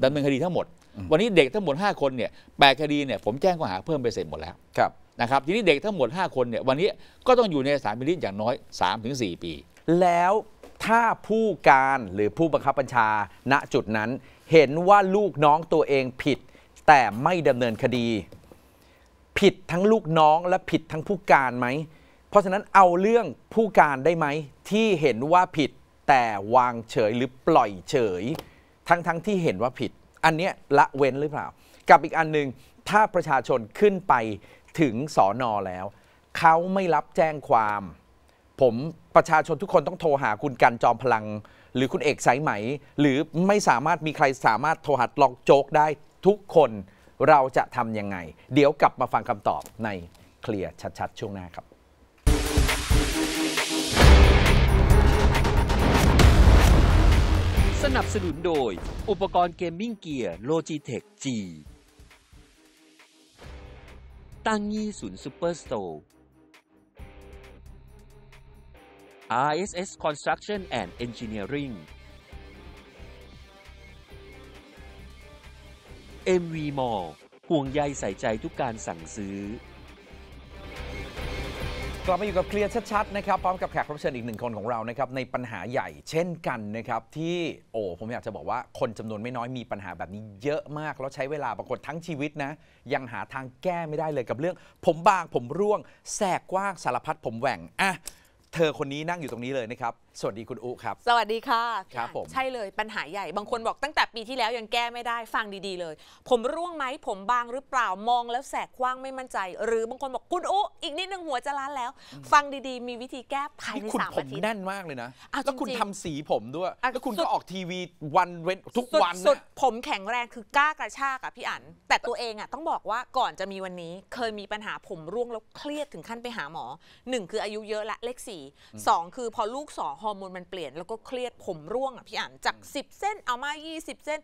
ดำเนินคดีทั้งหมด วันนี้เด็กทั้งหมด 5 คนเนี่ยแปดคดีเนี่ยผมแจ้งข้อหาเพิ่มไปเสร็จหมดแล้ว ครับ นะครับ ทีนี้เด็กทั้งหมด 5 คนเนี่ยวันนี้ก็ต้องอยู่ในสารพิริจอย่างน้อย3-4ปี แล้วถ้าผู้การหรือผู้บังคับบัญชาณจุดนั้นเห็นว่าลูกน้องตัวเองผิด แต่ไม่ดำเนินคดีผิดทั้งลูกน้องและผิดทั้งผู้การไหมเพราะฉะนั้นเอาเรื่องผู้การได้ไหมที่เห็นว่าผิดแต่วางเฉยหรือปล่อยเฉย ทั้งๆทที่เห็นว่าผิด อันนี้ละเว้นหรือเปล่ากับอีกอันหนึ่งถ้าประชาชนขึ้นไปถึงสอนอแล้วเขาไม่รับแจ้งความ ผมประชาชนทุกคนต้องโทรหาคุณกันจอมพลัง หรือคุณเอกสายไหมหรือไม่สามารถมีใครสามารถโทรหาลองโจกได้ทุกคนเราจะทำยังไง เดี๋ยวกลับมาฟังคำตอบในเคลียร์ชัดๆ ช่วงหน้าครับ สนับสนุนโดย อุปกรณ์เกมมิ่งเกียร์โลจิเทคจีตังยี่ศูนย์ซูเปอร์สโตร์ RSS Construction and Engineering MV Mall ห่วงใยใส่ใจทุกการสั่งซื้อ กลับมาอยู่กับเคลียร์ชัดๆนะครับ พร้อมกับแขกรับเชิญอีกหนึ่งคนของเรานะครับ ในปัญหาใหญ่เช่นกันนะครับ ที่โอ้ผมอยากจะบอกว่าคนจำนวนไม่น้อยมีปัญหาแบบนี้เยอะมาก แล้วใช้เวลาปรากฏทั้งชีวิตนะ ยังหาทางแก้ไม่ได้เลยกับเรื่องผมบางผมร่วง แสกกว้างสารพัดผมแหว่งอ่ะเธอคนนี้นั่งอยู่ตรงนี้เลยนะครับสวัสดีคุณ อุครับ สวัสดีค่ะครับผมใช่เลยปัญหาใหญ่ บางคนบอกตั้งแต่ปีที่แล้วยังแก้ไม่ได้ ฟังดีๆเลย ผมร่วงไหม ผมบางหรือเปล่า มองแล้วแสกกว้างไม่มั่นใจ หรือบางคนบอกคุณ อุอีกนิดนึงหัวจะล้านแล้ว ฟังดีๆ มีวิธีแก้ภายในสามอาทิตย์แน่นมากเลยนะ แล้วคุณทำสีผมด้วย แล้วคุณก็ออกทีวีวันเว้นทุกวันสุดผมแข็งแรงคือกล้ากระชากอะพี่อั๋น แต่ตัวเองอะต้องบอกว่าก่อนจะมีวันนี้ เคยมีปัญหาผมร่วงแล้วเครียดถึงขั้นไปหาหมอหนึ่งคืออายุเยอะละเลขสี่สองคือพอลูกสองอร์โมนมันเปลี่ยนแล้วก็เครียดผมร่วง อ่ะพี่อ่านจาก 10 เส้นเอามา 20 เส้น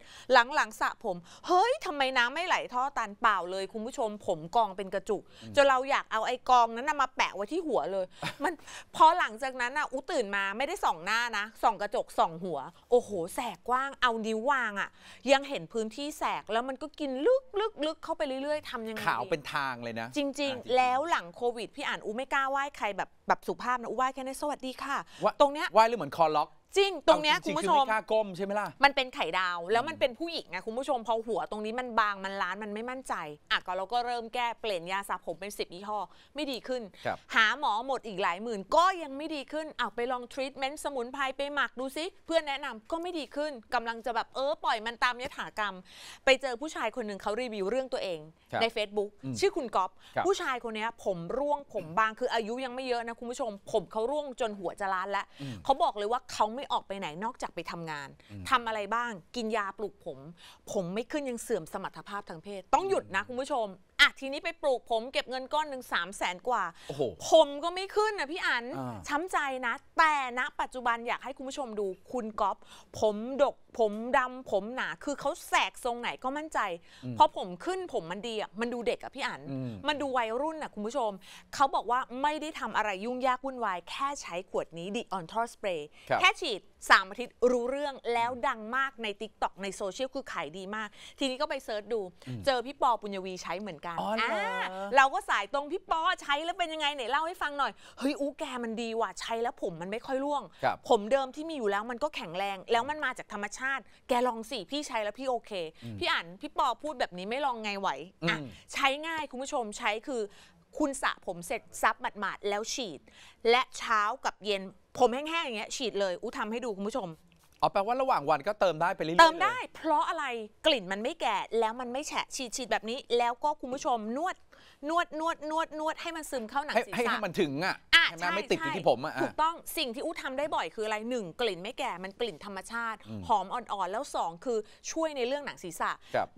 หลังๆสระผม เฮ้ยทำไมน้ำไม่ไหลท่อตันเปล่าเลย คุณผู้ชมผมกองเป็นกระจุกจนเราอยากเอาไอ้กองนั้นมาแปะไว้ที่หัวเลย มันพอหลังจากนั้นอ่ะอู้ตื่นมาไม่ได้ส่อง หน้านะส่องกระจกส่อง หัว โอ้โห แสกกว้างเอานิ้ววางอ่ะยังเห็นพื้นที่แสกแล้วมันก็กินลึกๆึกลึกเข้าไปเรื่อย ๆทำยังไงขาวเป็นทางเลยนะ จริงๆแล้วหลังโควิดพี่อ่านอู้ไม่กล้าไหว้ใครแบบแบบสุภาพนะอู้ไหว้แค่ในสวัสดีค่ะตรงเนี้ยว่ายหรือเหมือนคอล็อกจริง ตรงเนี้ยคุณผู้ชมไม่กล้าก้มใช่ไหมล่ะมันเป็นไข่ดาวแล้วมันเป็นผู้หญิงไงคุณผู้ชมพอหัวตรงนี้มันบางมันล้านมันไม่มั่นใจอ่ะก็เราก็เริ่มแก้เปลี่ยนยาสระผมเป็น 10ยี่ห้อ ไม่ดีขึ้น หาหมอหมดอีกหลายหมื่น ก็ยังไม่ดีขึ้นอ่ะไปลองทรีตเมนต์สมุนไพรไปหมักดูซิ เพื่อนแนะนำก็ไม่ดีขึ้นกำลังจะแบบเออปล่อยมันตามยถากรรม ไปเจอผู้ชายคนหนึ่งเขารีวิวเรื่องตัวเองใน Facebook ชื่อคุณก๊อฟผู้ชายคนนี้ผมร่วงผมบางคืออายุยังไม่เยอะนะคุณผู้ชม ผมเขาร่วงจนหัวจะล้านแล้วเขาบอกเลยว่าเขาไมไม่ออกไปไหนนอกจากไปทำงานทำอะไรบ้างกินยาปลูกผม ผมไม่ขึ้นยังเสื่อมสมรรถภาพทางเพศต้องหยุดนะคุณผู้ชมอ่ะ ทีนี้ไปปลูกผมเก็บเงินก้อนหนึ่งสามแสนกว่า ผมก็ไม่ขึ้นนะพี่อันช้ำใจนะ แต่ณปัจจุบันอยากให้คุณผู้ชมดู คุณก๊อฟผมดกผมดำผมหนา คือเขาแสกทรงไหนก็มั่นใจ เพราะผมขึ้นผมมันดีอ่ะมันดูเด็กอ่ะพี่อัน มันดูวัยรุ่นอ่ะคุณผู้ชม เขาบอกว่าไม่ได้ทำอะไรยุ่งยากวุ่นวาย แค่ใช้ขวดนี้ดิออนทอสเปรย์แค่ฉีดสามอาทิตย์รู้เรื่องแล้วดังมากในทิกต o k ในโซเชียลคือขายดีมาก ทีนี้ก็ไปเซิร์ชดูเจอพี่ปอปุญญวีใช้เหมือนกันอ๋อเหรอเราก็สายตรงพี่ปอใช้แล้วเป็นยังไงไหนเล่าให้ฟังหน่อยเฮ้ยอู้แกมันดีว่ะใช้แล้วผมมันไม่ค่อยร่วง ผมเดิมที่มีอยู่แล้วมันก็แข็งแรงแล้วมันมาจากธรรมชาติ แกลองสิ พี่ใช้แล้วพี่โอเค พี่อ่านพี่ปอพูดแบบนี้ไม่ลองไงไหวอ่ะใช้ง่ายคุณผู้ชมใช้คือคุณสระผมเสร็จซับหมาด ๆ แล้วฉีด และเช้ากับเย็นผมแห้งๆอย่างเงี้ยฉีดเลย อู้ทำให้ดูคุณผู้ชม อ๋อแปลว่าระหว่างวันก็เติมได้ไปเรื่อยๆเติมได้เพราะอะไรกลิ่นมันไม่แก่ แล้วมันไม่แฉะฉีดฉีดแบบนี้ แล้วก็คุณผู้ชมนวดนวดนวดนวดนวดให้มันซึมเข้าหนังศีรให้ษะให้มันถึงอ่ะใช่ไม่ติดอยู่ที่ผมอ่ะถูกต้องสิ่งที่อู้ทำได้บ่อยคืออะไรหนึ่งกลิ่น ไม่แก่มันกลิ่นธรรมชาติหอมอ่อนๆแล้วสองคือช่วยในเรื่องหนังศีรษะ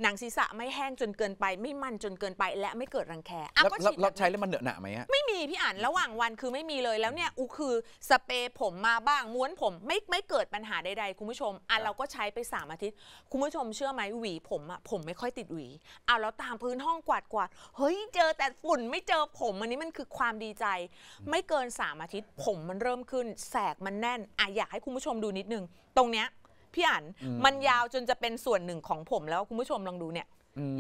หนังศีรษะไม่แห้งจนเกินไปไม่มันจนเกินไปและไม่เกิดรังแคอ่ะแล้วก็ฉีดแล้วใช้แล้วมันเหนอะหนะไหม่ะไม่มีพี่อ่านระหว่างวันคือไม่มีเลยแล้วเนี่ยอูคือสเปรย์ผมมาบ้างม้วนผม ไม่ไม่เกิดปัญหาใดๆคุณผู้ชมอ่ะเราก็ใช้ไปสามอาทิตย์คุณผู้ชมเชื่อไหมหวีผมอ่ะผมไม่ค่อยติดหวีเอาแล้วตามพื้นห้องกวาดกวาดเฮ้ยเจอแต่ฝุ่นไม่เจอผมอันนี้มันคือความดีใจ ไม่เกิน 3 อาทิตย์ผมมันเริ่มขึ้น แสกมันแน่นอ่ะอยากให้คุณผู้ชมดูนิดนึง ตรงเนี้ยพี่อั๋นมันยาวจนจะเป็นส่วนหนึ่งของผมแล้วคุณผู้ชมลองดูเนี่ย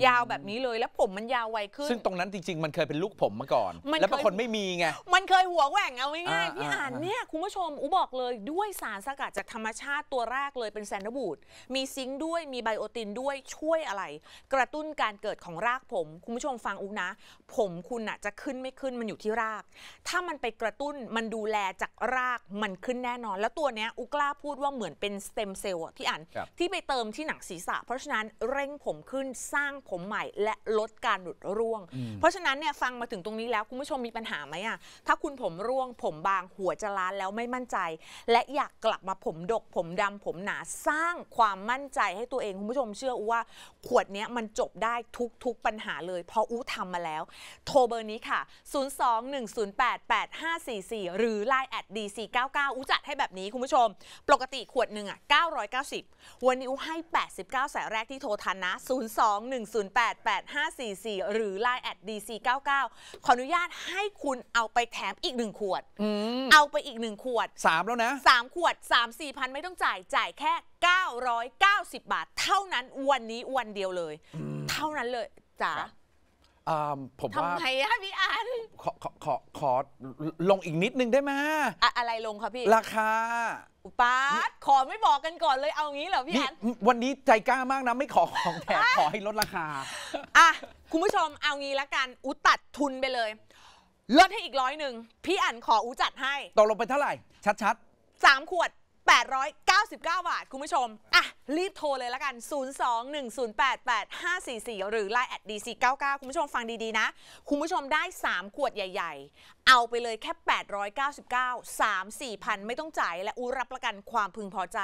ยาวแบบนี้เลยแล้วผมมันยาวไวขึ้น ซึ่งตรงนั้นจริง ๆ มันเคยเป็นลูกผมมาก่อน แล้วคนไม่มีไง มันเคยหัวแหว่งเอาง่ายๆพี่อ่านเนี่ยคุณผู้ชมอุบอกเลยด้วย สารสกัดจากธรรมชาติตัวแรกเลยเป็นแซนด์บูดมีซิงค์ด้วยมีไบโอตินด้วยช่วยอะไร กระตุ้นการเกิดของรากผม คุณผู้ชมฟังอูนะ ผมคุณอะจะขึ้นไม่ขึ้นมันอยู่ที่ราก ถ้ามันไปกระตุ้นมันดูแลจากรากมันขึ้นแน่นอนแล้วตัวเนี้ยอุกล้าพูดว่าเหมือนเป็นสเต็มเซลล์พี่อ่านที่ไปเติมที่หนังศีรษะ เพราะฉะนั้นเร่งผมขึ้นสร้างร้างผมใหม่และลดการหลุดร่วง เพราะฉะนั้นเนี่ยฟังมาถึงตรงนี้แล้วคุณผู้ชมมีปัญหาไหมอ่ะถ้าคุณผมร่วงผมบางหัวจะล้านแล้วไม่มั่นใจ และอยากกลับมาผมดกผมดำผมหนาสร้างความมั่นใจให้ตัวเองคุณผู้ชมเชื่อว่าขวดนี้มันจบได้ทุกทุกปัญหาเลย เพราะอู้ทำมาแล้วโทรเบอร์นี้ค่ะ 021088544 หรือ l i น์แอด d ี9 9อู้จัดให้แบบนี้คุณผู้ชม ปกติขวดหนึ่งอ่ะ 990 วันนี้อู้ให้ 89 สายแรกที่โทรทันนะ 0 2 1 1088544 หรือ Line at dc99 ขออนุญาตให้คุณเอาไปแถมอีกหนึ่งขวด เอาไปอีกหนึ่งขวด 3 แล้วนะ 3 ขวด 3 4พันไม่ต้องจ่ายจ่ายแค่ 990 บาทเท่านั้นวันนี้วันเดียวเลย เท่านั้นเลยจ้าผมทำว่าไมอะพี่อันขอขอ ขอ ขอ ลงอีกนิดนึงได้ไหมอะไรลงคะพี่ ราคาป้าขอไม่บอกกันก่อนเลยเอางี้เหรอ พี่อันวันนี้ใจกล้ามากนะ ไม่ขอของแถมขอให้ลดราคาอ่ะ คุณผู้ชมเอางี้ละกันอุตัดทุนไปเลย ลดให้อีกร้อยหนึ่ง พี่อันขออุจัดให้ ตกลงไปเท่าไหร่ ชัดสามขวด899บาทคุณผู้ชม อ่ะ รีบโทรเลยละกัน 021088544 หรือ Line at dc99 คุณผู้ชมฟังดี ๆ นะ คุณผู้ชมได้ 3 ขวดใหญ่ ๆเอาไปเลยแค่899 3 4พันไม่ต้องจ่ายและอูรับประกันความพึงพอใจ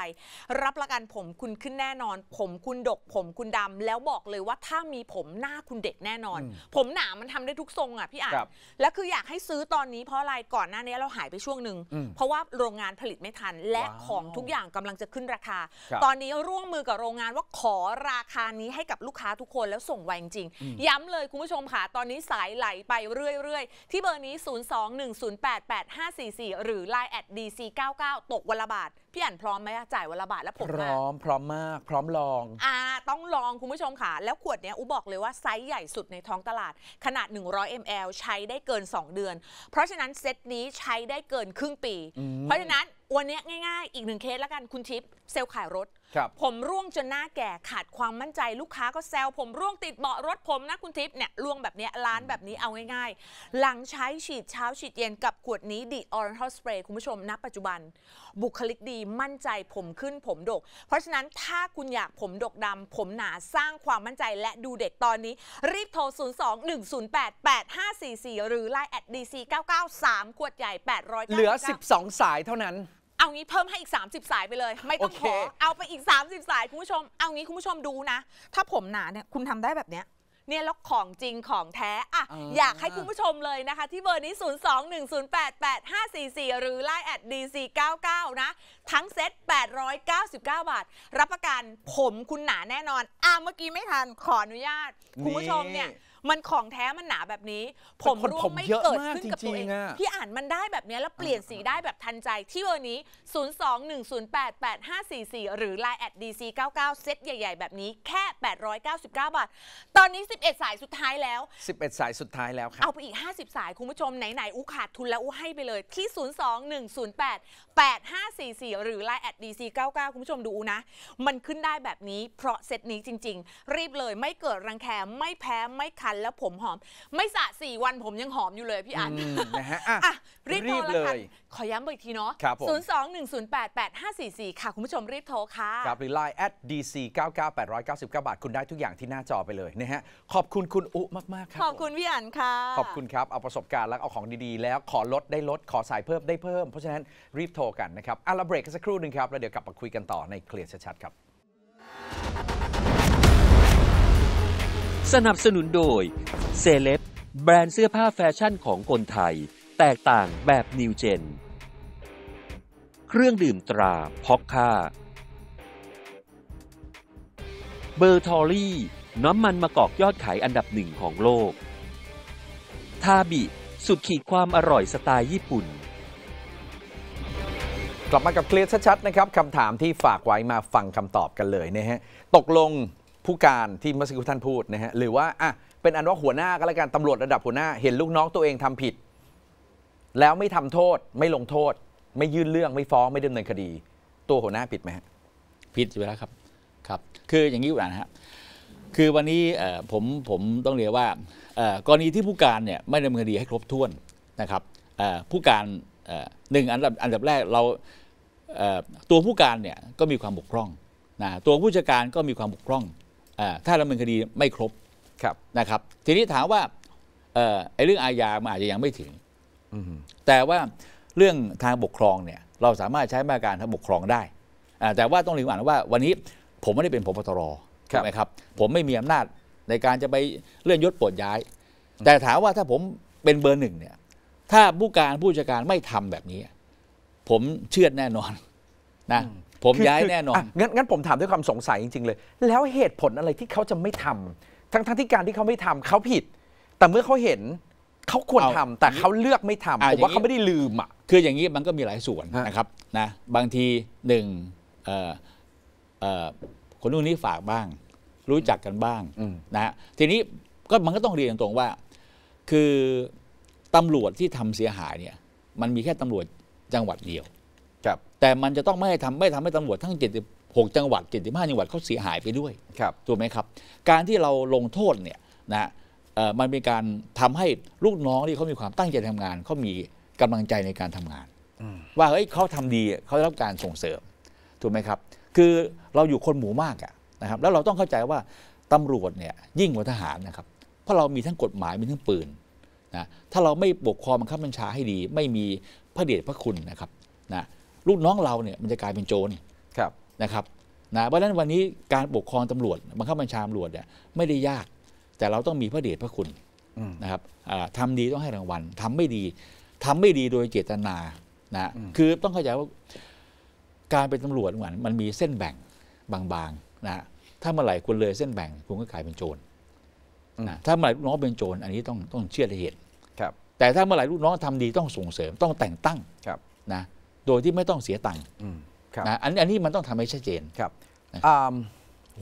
รับประกันผมคุณขึ้นแน่นอน ผมคุณดกผมคุณ ดำ แล้วบอกเลยว่าถ้ามีผมหน้าคุณเด็กแน่นอน ผมหนามันทำได้ทุกทรงอ่ะพี่อ่านและคืออยากให้ซื้อตอนนี้เพราะอะไรก่อนหน้านี้เราหายไปช่วงหนึ่งเพราะว่าโรงงานผลิตไม่ทัน และของทุกอย่างกำลังจะขึ้นราคา ตอนนี้ร่วมมือกับโรงงานว่าขอราคานี้ให้กับลูกค้าทุกคนแล้วส่งไวจริงๆย้ำเลยคุณผู้ชมค่ะตอนนี้สายไหลไปเรื่อยๆที่เบอร์นี้0 02-108-8544 หรือ Line dc99 ตกวันละบาท พี่อ่านพร้อมไหมจ่ายวันละบาทแล้วผมพร้อมพร้อมมาก พร้อมลอง อ่า ต้องลองคุณผู้ชมค่ะ แล้วขวดเนี้ยอุบอกเลยว่า ไซส์ใหญ่สุดในท้องตลาด ขนาด 100 ml ใช้ได้เกิน 2 เดือน เพราะฉะนั้นเซตนี้ใช้ได้เกินครึ่งปีเพราะฉะนั้นวันนี้ง่ายๆ อีกหนึ่งเคสแล้วกันคุณทิพย์เซลล์ขายรถผมร่วงจนหน้าแก่ขาดความมั่นใจลูกค้าก็แซวผมร่วงติดเบาะรถผมนะคุณทิพย์เนี่ยร่วงแบบนี้ร้านแบบนี้เอาง่ายๆ หลังใช้ฉีดเช้าฉีดเย็นกับขวดนี้ดีออร์นทอลสเปรย์คุณผู้ชมณปัจจุบัน บุคลิกดีมั่นใจผมขึ้นผมดก เพราะฉะนั้นถ้าคุณอยากผมดกดำ ผมหนาสร้างความมั่นใจและดูเด็กตอนนี้ รีบโทร 021088544 หรือไลน์แอด DC993 ขวดใหญ่ 800เหลือ 12 สายเท่านั้นเอางี้เพิ่มให้อีก 30 สายไปเลยไม่ต้องขอเอาไปอีก 30 สาย คุณผู้ชม เอางี้คุณผู้ชมดูนะ ถ้าผมหนาเนี่ยคุณทำได้แบบเนี้ย เนี่ยแล้วของจริงของแท้อะออยากให้คุณผู้ชมเลยนะคะ ที่เบอร์นี้ 021088544 หรือไลน์แอด dc99 นะ ทั้งเซ็ต899 บาท รับประกันผมคุณหนาแน่นอนอ่ะเมื่อกี้ไม่ทันขออนุญาต คุณผู้ชมเนี่ยมันของแท้มันหนาแบบนี้ผมร่วงไม่เกิดขึ้นกับตัวเองพี่อ่านมันได้แบบนี้แล้วเปลี่ยนสีได้แบบทันใจ ที่เบอร์นี้ 021088544 หรือ Line แอด DC99 เซ็ตใหญ่ๆ แบบนี้แค่ 899 บาท ตอนนี้ 11 สายสุดท้ายแล้ว 11 สายสุดท้ายแล้วครับเอาไปอีก 50 สายคุณผู้ชมไหน ๆอุขาดทุนแล้วอุให้ไปเลยที่ 021088544หรือ Line แอด DC99 คุณผู้ชมดูนะ มันขึ้นได้แบบนี้ เพราะเซ็ตนี้จริง ๆ รีบเลยไม่เกิดรังแคไม่แพ้ไม่ขาดันแล้วผมหอมไม่สระสี่วันผมยังหอมอยู่เลยพี่อันนะฮะอ่ะ รีบโทรเลยขอย้ำอีกทีเนาะศูนย์สองหนึ่งศูนย์แปดแปดห้าสี่สี่ค่ะ คุณผู้ชมรีบโทร ค่ะครับหรือไลน์้อยเก้าสิบเก้าบาท คุณได้ทุกอย่างที่หน้าจอไปเลยนะฮะขอบคุณคุณอุมากมากครับ ขอบคุณพี่อันค่ะ ขอบคุณครับ เอาประสบการณ์แล้วเอาของดีๆแล้วขอลดได้ลดขอสายเพิ่มได้เพิ่ม เพราะฉะนั้นรีบโทรกันนะครับอ่ะเราเบรกกันสักครู่หนึ่งครับแล้วเดี๋ยวกลับมาคุยกันต่อในเคลียร์ชัดๆครับสนับสนุนโดยเซเลบแบรนด์เสื้อผ้าแฟชั่นของคนไทย แตกต่างแบบนิวเจนเครื่องดื่มตราพ็อกค่าเบอร์ทอรี่น้ำมันมะกอกยอดขายอันดับหนึ่งของโลก ทาบิ สุดขีดความอร่อยสไตล์ญี่ปุ่น กลับมากับเคลียร์ชัด ๆ นะครับคำถามที่ฝากไว้มาฟังคำตอบกันเลยนะฮะตกลงผู้การที่มัสกครท่านพูดนะฮะหรือว่าอ่ะเป็นอันว่าหัวหน้าก็แล้วกันตำรวจระดับหัวหน้าเห็น ลูกน้องตัวเองทำผิด แล้วไม่ทำโทษ ไม่ลงโทษ ไม่ยื่นเรื่อง ไม่ฟ้องไม่ดำเนินคดี ตัวหัวหน้าผิดไหมผิดอยู่แล้วครับครับคืออย่างนี้อยู่นะฮะคือวันนี้ผมผมต้องเรียกว่ากรณีที่ผู้การเนี่ยไม่ดำเนินคดีให้ครบถ้วนนะครับผู้การหนึ่งอันดับอันดับแรกเราตัวผู้การเนี่ยก็มีความบกพร่องนะตัวผู้จัดการก็มีความบกพร่องถ้าดำเนินคดีไม่ครบครับนะครับ ทีนี้ถามว่าไอ้เรื่องอาญามันอาจจะยังไม่ถึงแต่ว่าเรื่องทางปกครองเนี่ย เราสามารถใช้มาตรการทางปกครองได้แต่ว่าต้องเรียนอ่านว่าวันนี้ผมไม่ได้เป็นผบตรใช่ไหมครับ ผมไม่มีอำนาจในการจะไปเลื่อนยศปลดย้าย แต่ถามว่าถ้าผมเป็นเบอร์หนึ่งเนี่ย ถ้าผู้การผู้จัดการไม่ทำแบบนี้ ผมเชื่อแน่นอน นะผมย้ายแน่นอนงั้นงั้นผมถามด้วยความสงสัยจริง ๆ เลย แล้วเหตุผลอะไรที่เขาจะไม่ทำ ทั้งทั้งที่การที่เขาไม่ทำเขาผิด แต่เมื่อเขาเห็นเขาควรทำ แต่เขาเลือกไม่ทำผมว่าเขาไม่ได้ลืมอ่ะ คืออย่างนี้มันก็มีหลายส่วนนะครับนะ บางทีหนึ่งคนรุ่นนี้ฝากบ้าง รู้จักกันบ้างนะทีนี้ก็มันก็ต้องเรียนตรงว่าคือตำรวจที่ทำเสียหายเนี่ย มันมีแค่ตำรวจจังหวัดเดียวครับแต่มันจะต้องไม่ทำไม่ทำให้ตำรวจทั้ง76จังหวัด 75 จังหวัดเขาเสียหายไปด้วยครับถูกไหมครับ การที่เราลงโทษเนี่ยนะมันเป็นการทำให้ลูกน้องที่เขามีความตั้งใจทำงานเขามีกำลังใจในการทำงานว่าเฮ้ยเขาทำดีเขาได้รับการส่งเสริม ถูกไหมครับ คือเราอยู่คนหมู่มากนะครับ แล้วเราต้องเข้าใจว่าตำรวจเนี่ยยิ่งกว่าทหารนะครับ เพราะเรามีทั้งกฎหมายมีทั้งปืนนะถ้าเราไม่ปกครองบังคับบัญชาให้ดี ไม่มีพระเดชพระคุณนะครับนะลูกน้องเราเนี่ย มันจะกลายเป็นโจรครับนะครับนะเพราะฉะนั้นวันนี้การปกครองตำรวจบังคับบัญชาตำรวจเนี่ย ไม่ได้ยาก แต่เราต้องมีพระเดชพระคุณนะครับทำดีต้องให้รางวัลทำไม่ดี ทำไม่ดีโดยเจตนานะคือต้องเข้าใจว่าการเป็นตำรวจเหมือนมันมีเส้นแบ่งบางๆนะถ้าเมื่อไหร่คุณเลยเส้นแบ่งคุณก็กลายเป็นโจรถ้าเมื่อไหร่ลูกน้องเป็นโจรอันนี้ต้องต้องเชื่อหตเครับ แต่ถ้าเมื่อไหร่ลูกน้องทำดีต้องส่งเสริมต้องแต่งตั้งนะโดยที่ไม่ต้องเสียตังค์นะอันนี้มันต้องทำให้ชัดเจนครับ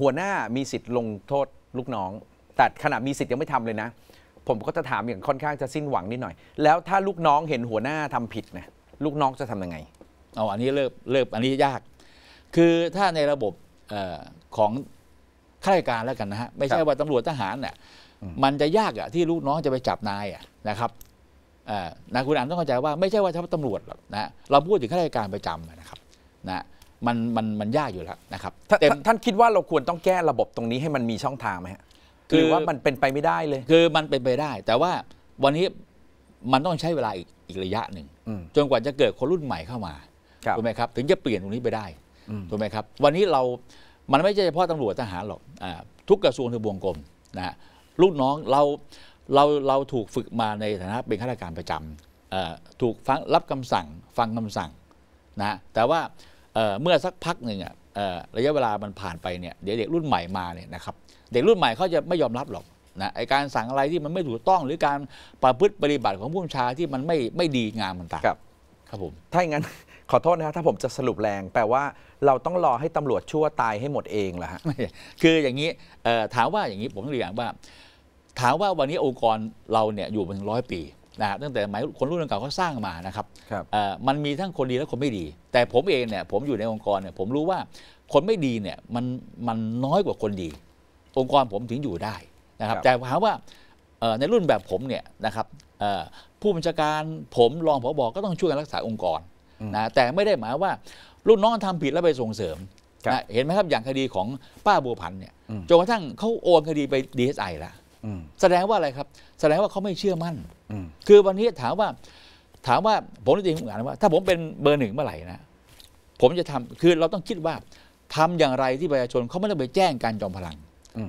หัวหน้ามีสิทธิ์ลงโทษ ลูกน้อง แต่ขณะมีสิทธิ์ยังไม่ทำเลยนะ ผมก็จะถามอย่างค่อนข้างจะสิ้นหวังนิดหน่อย แล้วถ้าลูกน้องเห็นหัวหน้าทำผิดนะลูกน้องจะทํำยังไงเอาอันนี้เลิกเลิกอันนี้ยาก คือถ้าในระบบของข้าราชการแล้วกันนะฮะไม่ใช่ว่าตำรวจทหารเนี่ยมันจะยากอะที่ลูกน้องจะไปจับนายอะนะครับนะคุณอ่านต้องเข้าใจว่าไม่ใช่ว่าเฉพาะตำรวจหรอกนะ เราพูดถึงข้าราชการประจำนะครับนะ มันมันมันยากอยู่แล้วนะครับทแต่ท่านคิดว่าเราควรต้องแก้ระบบตรงนี้ให้มันมีช่องทางไหมฮะือว่ามันเป็นไปไม่ได้เลย คือมันเป็นไปได้ แต่ว่าวันนี้มันต้องใช้เวลาอีกอีกระยะหนึ่ง จนกว่าจะเกิดคนรุ่นใหม่เข้ามาถูกไหมครับ ถึงจะเปลี่ยนตรงนี้ไปได้ถูกไหมครับ วันนี้เรา มันไม่ใช่เฉพาะตำรวจทหารหรอกทุกกระทรวงทุกวงกลมนะลูกน้องเราเราเราถูกฝึกมาในฐานะเป็นข้าราชการประจำถูกฟังรับคำสั่งฟังคำสั่ง นะ แต่ว่าเมื่อสักพักหนึ่งอ่ะระยะเวลา มันผ่านไปเนี่ยเดี๋ยวเด็กรุ่นใหม่มาเนี่ยนะครับเด็กรุ่นใหม่เขาจะไม่ยอมรับหรอกนะไอการสั่งอะไรที่มันไม่ถูกต้อง หรือการประพฤติปฏิบัติของผู้บัญชาที่มันไม่ไม่ดีงามมันต่างครับครับผมถ้าอย่างนั้นขอโทษนะครับถ้าผมจะสรุปแรงแปลว่าเราต้องรอให้ตำรวจชั่วตายให้หมดเองเหรอฮะคืออย่างนี้ถามว่าอย่างนี้ผมต้องเรียนว่าถามว่าวันนี้องค์กรเราเนี่ยอยู่มาถึงร้อยปีนะตั้งแต่หมายคนรุ่นเก่าเขาสร้างมานะครับรบมันมีทั้งคนดีและคนไม่ดี แต่ผมเองเนี่ยผมอยู่ในองค์กรเนี่ยผมรู้ว่าคนไม่ดีเนี่ยมันมันน้อยกว่าคนดี องค์กรผมถึงอยู่ได้นะครับรบแต่ถามว่าในรุ่นแบบผมเนี่ยนะครับผู้บัญชาการผมรองผอบอก็ต้องช่วยกันรักษาองค์กรนะแต่ไม่ได้หมายว่ารุ่นน้องทำผิดแล้วไปส่งเสริมนะเห็นไหมครับอย่างคดีของป้าบัวพันเนี่ยจนกระทั่งเขาโอนคดีไปดีเอสไอแล้วแสดงว่าอะไรครับ แสดงว่าเขาไม่เชื่อมั่นคือวันนี้ถามว่าถามว่าผมจริงผมอ่านว่าถ้าผมเป็นเบอร์หนึ่งเมื่อไหร่นะผมจะทำคือเราต้องคิดว่า ทำอย่างไรที่ประชาชนเขาไม่ต้องไปแจ้งการจอมพลัง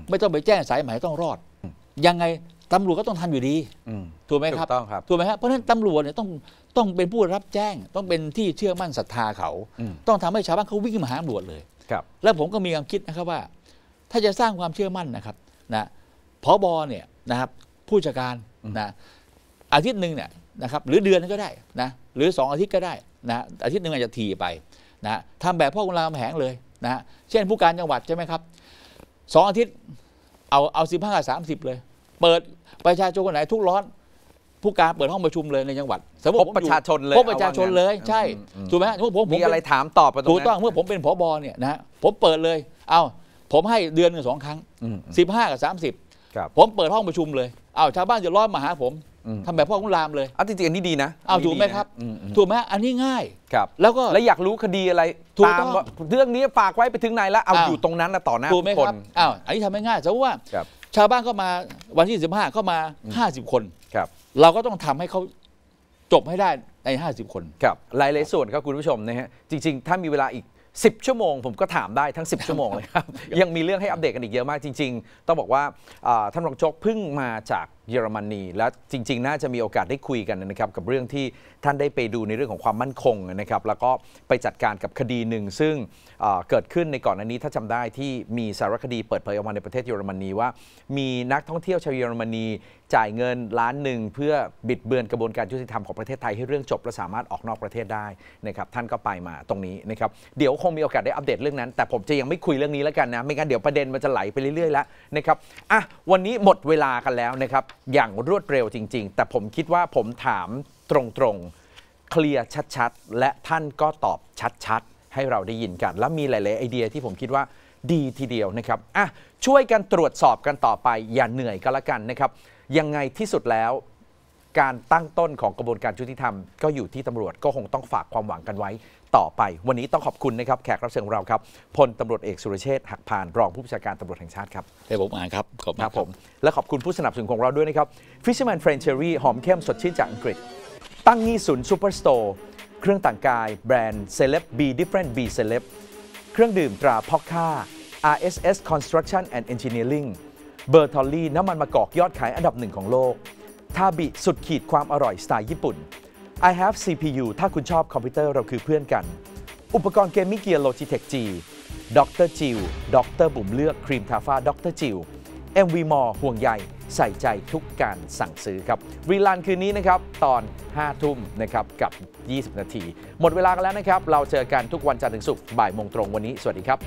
ไม่ต้องไปแจ้งสายหมายต้องรอด ยังไงตำรวจก็ต้องทำอยู่ดีถูกไหมครับถูกต้องครับถูกไหมครับเพราะฉะนั้นตำรวจเนี่ยต้องต้องเป็นผู้รับแจ้ง ต้องเป็นที่เชื่อมั่นศรัทธาเขาต้องทำให้ชาวบ้านเขาวิ่งมาหาตำรวจเลยครับ แล้วผมก็มีความคิดนะครับว่า ถ้าจะสร้างความเชื่อมั่นนะครับนะพอบอเนี่ยนะครับผู้จัดการนะอาทิตย์หนึ่งเนี่ยนะครับ หรือเดือนก็ได้นะหรือ2อาทิตย์ก็ได้นะอาทิตย์หนึ่งอาจจะทีไปนะทำแบบพ่อคุณรามแหงเลยนะ เช่นผู้การจังหวัดใช่ไหมครับสองอาทิตย์ เอาเอาสิบห้าสามสิบเลย เปิดประชาชนคนไหนทุกร้อน ผู้การเปิดห้องประชุมเลยในจังหวัด สมมติพบประชาชนเลยพบประชาชนเลยใช่ถูกไหมเมื่อผมมีอะไรถามตอบถูกต้องเมื่อผมเป็นผบเนี่ยนะผมเปิดเลยเอาผมให้เดือนหนึ่งสองครั้งสิบห้ากับสามสิบผมเปิดห้องประชุมเลยเอาชาวบ้านจะร้อนมาหาผมทำแบบพ่อคุณรามเลยอ้าจริงๆอันนี้ดีนะเอาถูกไหมครับ ถูกไหมอันนี้ง่ายครับ แล้วก็แล้วอยากรู้คดีอะไร ถูกต้อง เรื่องนี้ฝากไว้ไปถึงไหนแล้วเอาอยู่ตรงนั้นนะต่อหน้าูคน อ้าว อันนี้ทำให้ง่ายสมมติว่าชาวบ้านก็มาวันที่สิบห้าก็มา 50 คนครับเราก็ต้องทำให้เขาจบให้ได้ใน50คนครับหลายๆส่วนครับคุณผู้ชมนะฮะ จริงๆ ถ้ามีเวลาอีก10 ชั่วโมงผมก็ถามได้ทั้ง 10 ชั่วโมงเลยครับ ยังมีเรื่องให้อัปเดตกันอีกเยอะมากจริงๆ ต้องบอกว่าท่านรองโจ๊กเพิ่งมาจากเยอรมนีและจริงๆ น่าจะมีโอกาสได้คุยกันนะครับ กับเรื่องที่ท่านได้ไปดูในเรื่องของความมั่นคงนะครับ แล้วก็ไปจัดการกับคดีหนึ่ง ซึ่งเกิดขึ้นในก่อนน้นนี้ถ้าจำได้ที่มีสารคดีเปิดเผยออกมาในประเทศเยอรมนีว่ามีนักท่องเที่ยวชาวเยอรมนีจ่ายเงินล้านหนึ่ง เพื่อบิดเบือนกระบวนการยุติธรรมของประเทศไทยให้เรื่องจบและสามารถออกนอกประเทศได้นะครับ ท่านก็ไปมาตรงนี้นะครับ เดี๋ยวคงมีโอกาสได้อัปเดตเรื่องนั้น แต่ผมจะยังไม่คุยเรื่องนี้แล้วกันนะไม่งั้นเดี๋ยวประเด็นมันจะไหลไปเรื่อยๆแล้วนะครับอ่ะวันนี้หมดเวลากันแล้วนะครับอย่างรวดเร็วจริงๆ แต่ผมคิดว่าผมถามตรงๆ เคลียร์ชัดๆ และท่านก็ตอบชัดๆ ให้เราได้ยินกัน และมีหลายๆไอเดียที่ผมคิดว่าดีทีเดียวนะครับอ่ะช่วยกันตรวจสอบกันต่อไป อย่าเหนื่อยก็แล้วกันนะครับ ยังไงที่สุดแล้ว การตั้งต้นของกระบวนการยุติธรรมก็อยู่ที่ตำรวจก็คงต้องฝากความหวังกันไว้ต่อไปวันนี้ต้องขอบคุณนะครับแขกรับเชิญของเราครับ พลตำรวจเอกสุรเชษฐ์หักพานรองผู้บัญชาการตำรวจแห่งชาติครับให้ผมอ่านครับขอบคุณครับผมและขอบคุณผู้สนับสนุนของเราด้วยนะครับ Fisherman f r e n c h e r y หอมเข้มสดชื่นจากอังกฤษ ตั้งนี่สุนซูเปอร์สโตร์เครื่องแต่งกายแบรนด์เซเล็บ B Different B ซเล็บเครื่องดื่มตราพอกค่า RSS Construction and Engineering เบอร์ทอลลี่น้ำมันมะกอกยอดขายอันดับหนึ่งของโลกทาบิสุดขีดความอร่อยสไตล์ญี่ปุ่น I have CPU ถ้าคุณชอบคอมพิวเตอร์ เราคือเพื่อนกัน อุปกรณ์เกมมิ่งเกียร์ Logitech G ด็อกเตอร์จิวด็อกเตอร์บุ๋มเลือกครีมทาฟ้าด็อกเตอร์จิว MV มอห่วงใยใส่ใจทุกการสั่งซื้อครับรีลันคืนนี้นะครับตอน 5 ทุ่มนะครับกับ 20 นาที หมดเวลากันแล้วนะครับเราเจอกันทุกวันจันทร์ถึงศุกร์บ่ายโมงตรงวันนี้สวัสดีครับ